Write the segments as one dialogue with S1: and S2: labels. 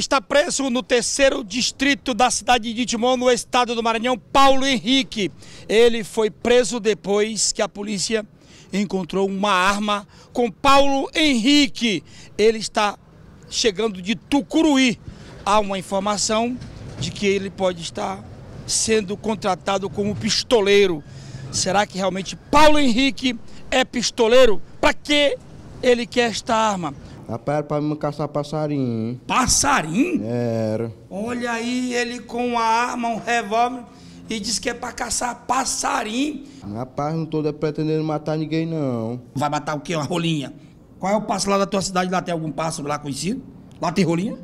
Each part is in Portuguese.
S1: está preso no terceiro distrito da cidade de Timon, no estado do Maranhão, Paulo Henrique. Ele foi preso depois que a polícia encontrou uma arma com Paulo Henrique. Ele está chegando de Tucuruí. Há uma informação de que ele pode estar sendo contratado como pistoleiro. Será que realmente Paulo Henrique é pistoleiro? Para que ele quer esta
S2: arma? Rapaz, era pra me caçar passarinho. Passarinho? Era.
S1: Olha aí, ele com a arma, um revólver, e diz
S2: que é pra caçar passarinho. Rapaz, não tô pretendendo matar ninguém, não. Vai
S1: matar o quê? Uma rolinha? Qual é o pássaro lá da tua cidade? Lá tem algum pássaro lá conhecido? Lá tem rolinha?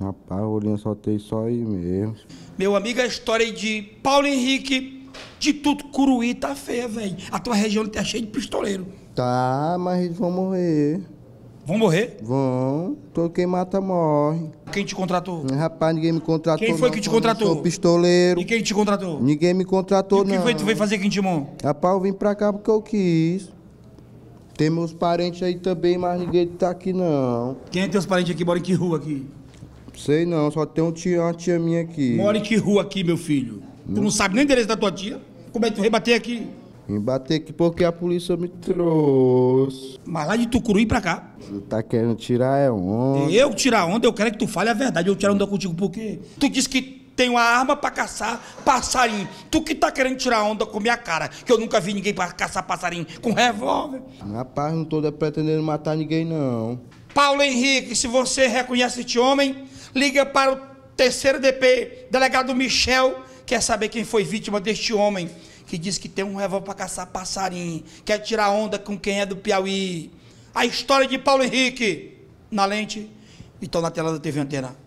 S2: Rapaz, rolinha só tem só aí mesmo.
S1: Meu amigo, a história de Paulo Henrique de Tuto Curuí tá feia, velho. A tua região tá cheia de pistoleiro.
S2: Tá, mas eles vão morrer. Vão morrer? Vão. Todo quem mata morre. Quem te contratou? Hum, rapaz, ninguém me contratou. Quem foi não, que te contratou? Sou pistoleiro. E quem te contratou? Ninguém me contratou, e O que foi tu veio fazer aqui em Timon? Rapaz, eu vim pra cá porque eu quis. Tem meus parentes aí também, mas ninguém tá aqui não. Quem é teus parentes aqui? Mora em que rua aqui? Sei não, só tem um uma tia minha aqui. Mora em que rua aqui, meu filho? Meu... Tu hum. não sabe nem
S1: o endereço da tua tia? Como é que tu veio bater aqui?
S2: Me bater aqui porque a polícia me trouxe. Mas lá de Tucuruí pra cá. Tu tá querendo tirar é onda. Eu tirar onda, eu quero que
S1: tu fale a verdade. Eu tirar onda contigo por quê? tu disse que tem uma arma para caçar passarinho. Tu que tá querendo tirar onda com minha cara, que eu nunca vi ninguém para caçar passarinho com revólver.
S2: Rapaz, não tô pretendendo matar ninguém, não.
S1: Paulo Henrique, se você reconhece este homem, liga para o terceiro DP, delegado Michel, quer saber quem foi vítima deste homem que diz que tem um revólver para caçar passarinho, quer é tirar onda com quem é do Piauí. A história de Paulo Henrique na lente. e Então na tela da TV Antena.